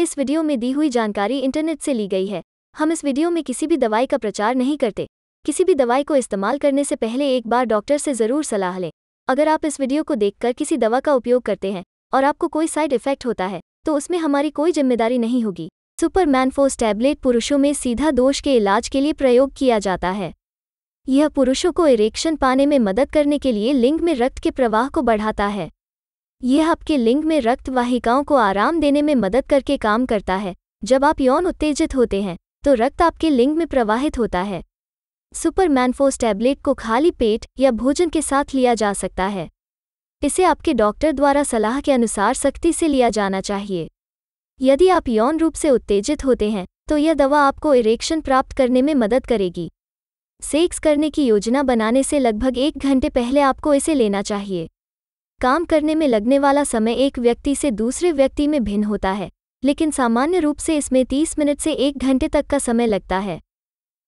इस वीडियो में दी हुई जानकारी इंटरनेट से ली गई है हम इस वीडियो में किसी भी दवाई का प्रचार नहीं करते किसी भी दवाई को इस्तेमाल करने से पहले एक बार डॉक्टर से ज़रूर सलाह लें अगर आप इस वीडियो को देखकर किसी दवा का उपयोग करते हैं और आपको कोई साइड इफेक्ट होता है तो उसमें हमारी कोई जिम्मेदारी नहीं होगी सुपर मैनफोस टैबलेट पुरुषों में सीधा दोष के इलाज के लिए प्रयोग किया जाता है यह पुरुषों को इरेक्शन पाने में मदद करने के लिए लिंग में रक्त के प्रवाह को बढ़ाता है यह आपके लिंग में रक्त वाहिकाओं को आराम देने में मदद करके काम करता है जब आप यौन उत्तेजित होते हैं तो रक्त आपके लिंग में प्रवाहित होता है सुपरमैनफोस टैबलेट को खाली पेट या भोजन के साथ लिया जा सकता है इसे आपके डॉक्टर द्वारा सलाह के अनुसार सख्ती से लिया जाना चाहिए यदि आप यौन रूप से उत्तेजित होते हैं तो यह दवा आपको इरेक्शन प्राप्त करने में मदद करेगी सेक्स करने की योजना बनाने से लगभग एक घंटे पहले आपको इसे लेना चाहिए काम करने में लगने वाला समय एक व्यक्ति से दूसरे व्यक्ति में भिन्न होता है लेकिन सामान्य रूप से इसमें 30 मिनट से एक घंटे तक का समय लगता है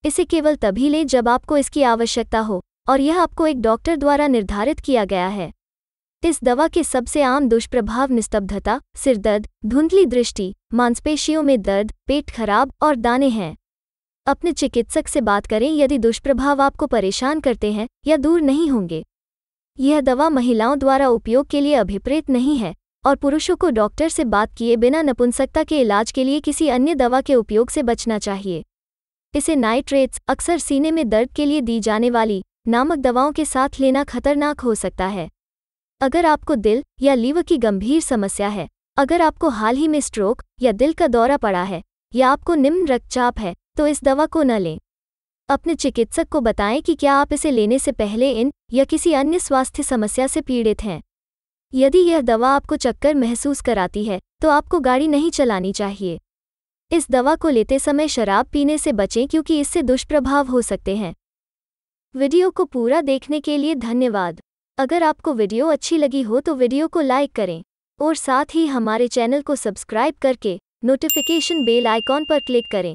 इसे केवल तभी लें जब आपको इसकी आवश्यकता हो और यह आपको एक डॉक्टर द्वारा निर्धारित किया गया है इस दवा के सबसे आम दुष्प्रभाव निस्तब्धता सिरदर्द धुंधली दृष्टि मांसपेशियों में दर्द पेट खराब और दाने हैं अपने चिकित्सक से बात करें यदि दुष्प्रभाव आपको परेशान करते हैं या दूर नहीं होंगे यह दवा महिलाओं द्वारा उपयोग के लिए अभिप्रेत नहीं है और पुरुषों को डॉक्टर से बात किए बिना नपुंसकता के इलाज के लिए किसी अन्य दवा के उपयोग से बचना चाहिए इसे नाइट्रेट्स अक्सर सीने में दर्द के लिए दी जाने वाली नामक दवाओं के साथ लेना खतरनाक हो सकता है अगर आपको दिल या लीवर की गंभीर समस्या है अगर आपको हाल ही में स्ट्रोक या दिल का दौरा पड़ा है या आपको निम्न रक्तचाप है तो इस दवा को न लें अपने चिकित्सक को बताएं कि क्या आप इसे लेने से पहले इन या किसी अन्य स्वास्थ्य समस्या से पीड़ित हैं यदि यह दवा आपको चक्कर महसूस कराती है तो आपको गाड़ी नहीं चलानी चाहिए इस दवा को लेते समय शराब पीने से बचें क्योंकि इससे दुष्प्रभाव हो सकते हैं वीडियो को पूरा देखने के लिए धन्यवाद अगर आपको वीडियो अच्छी लगी हो तो वीडियो को लाइक करें और साथ ही हमारे चैनल को सब्सक्राइब करके नोटिफिकेशन बेल आइकॉन पर क्लिक करें